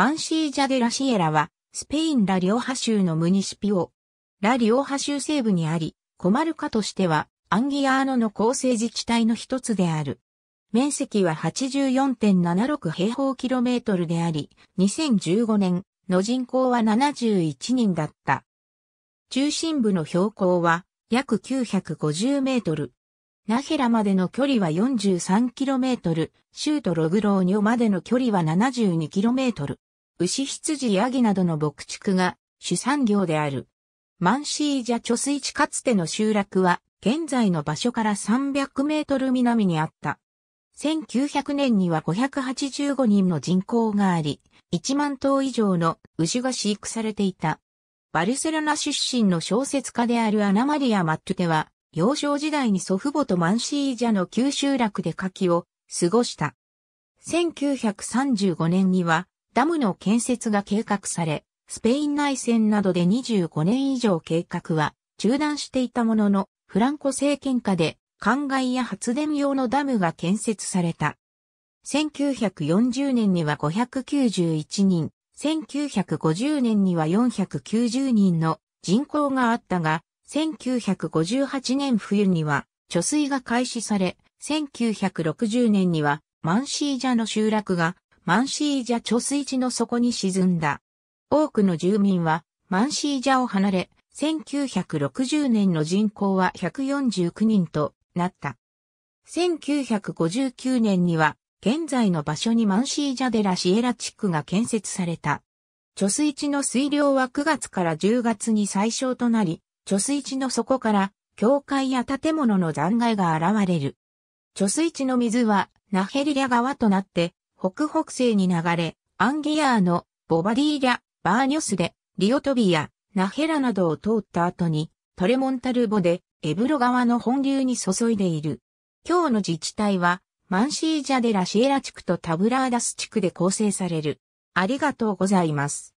マンシージャデラシエラは、スペインラリオハ州のムニシピオ。ラリオハ州西部にあり、コマルカとしては、アンギアーノの構成自治体の一つである。面積は84.76平方キロメートルであり、2015年の人口は71人だった。中心部の標高は約950メートル。ナヘラまでの距離は43キロメートル、州都ログローニョまでの距離は72キロメートル。牛羊ヤギなどの牧畜が主産業である。マンシージャ貯水池かつての集落は、現在の場所から300メートル南にあった。1900年には585人の人口があり、1万頭以上の牛が飼育されていた。バルセロナ出身の小説家であるアナマリア・マットュテは、幼少時代に祖父母とマンシージャの旧集落で柿を過ごした。1935年にはダムの建設が計画され、スペイン内戦などで25年以上計画は中断していたものの、フランコ政権下で、灌漑や発電用のダムが建設された。1940年には591人、1950年には490人の人口があったが、1958年冬には貯水が開始され、1960年にはマンシージャの集落がマンシージャ貯水池の底に沈んだ。多くの住民はマンシージャを離れ、1960年の人口は149人となった。1959年には現在の場所にマンシージャデラシエラ地区が建設された。貯水池の水量は9月から10月に最小となり、貯水池の底から教会や建物の残骸が現れる。貯水池の水はナヘリリャ川となって北北西に流れ、アンギアーノ、ボバディーリャ、バーニョスで、リオトビア、ナヘラなどを通った後に、トレモンタルボで、エブロ川の本流に注いでいる。今日の自治体は、マンシージャデラシエラ地区とタブラーダス地区で構成される。ありがとうございます。